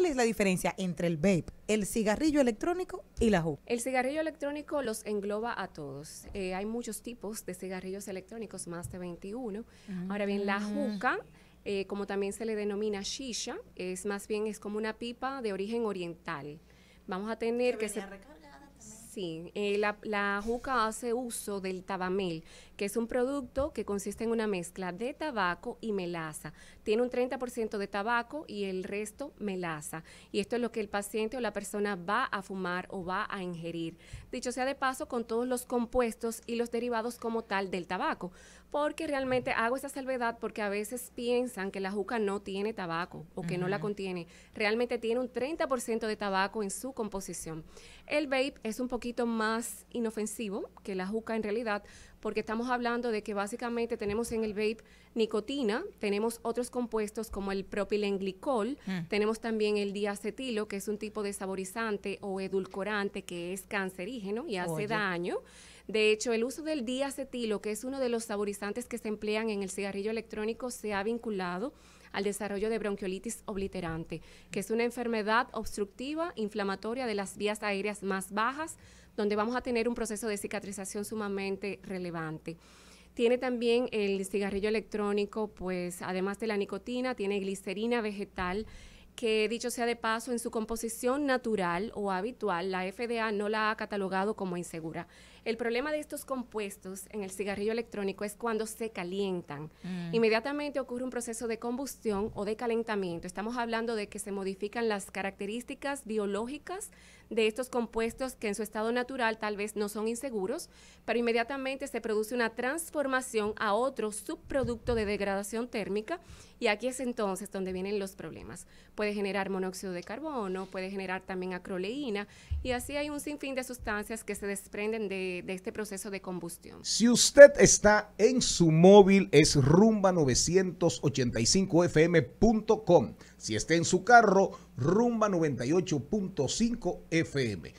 ¿Cuál es la diferencia entre el vape, el cigarrillo electrónico y la juca? El cigarrillo electrónico los engloba a todos. Eh, hay muchos tipos de cigarrillos electrónicos, más de 21. Ah, Ahora bien, la juca, eh, como también se le denomina shisha, es más bien es como una pipa de origen oriental. Vamos a tener que, que Sí, eh, la, juca hace uso del tabamel, que es un producto que consiste en una mezcla de tabaco y melaza. Tiene un 30% de tabaco y el resto melaza. Y esto es lo que el paciente o la persona va a fumar o va a ingerir. Dicho sea de paso, con todos los compuestos y los derivados como tal del tabaco. Porque realmente hago esa salvedad porque a veces piensan que la juca no tiene tabaco o que no la contiene. Realmente tiene un 30% de tabaco en su composición. El vape es un poquito más inofensivo que la juca en realidad, porque estamos hablando de que básicamente tenemos en el vape nicotina, tenemos otros compuestos como el propilenglicol, mm. tenemos también el diacetilo, que es un tipo de saborizante o edulcorante que es cancerígeno y hace daño. De hecho, el uso del diacetilo, que es uno de los saborizantes que se emplean en el cigarrillo electrónico, se ha vinculado al desarrollo de bronquiolitis obliterante, que es una enfermedad obstructiva inflamatoria de las vías aéreas más bajas, donde vamos a tener un proceso de cicatrización sumamente relevante. Tiene también el cigarrillo electrónico, pues además de la nicotina, tiene glicerina vegetal, que dicho sea de paso, en su composición natural o habitual, la FDA no la ha catalogado como insegura. El problema de estos compuestos en el cigarrillo electrónico es cuando se calientan. Mm. Inmediatamente ocurre un proceso de combustión o de calentamiento. Estamos hablando de que se modifican las características biológicas de estos compuestos que en su estado natural tal vez no son inseguros, pero inmediatamente se produce una transformación a otro subproducto de degradación térmica y aquí es entonces donde vienen los problemas puede generar monóxido de carbono, puede generar también acroleína y así hay un sinfín de sustancias que se desprenden de, este proceso de combustión. Si usted está en su móvil es rumba985fm.com. Si está en su carro, rumba98.5 FM.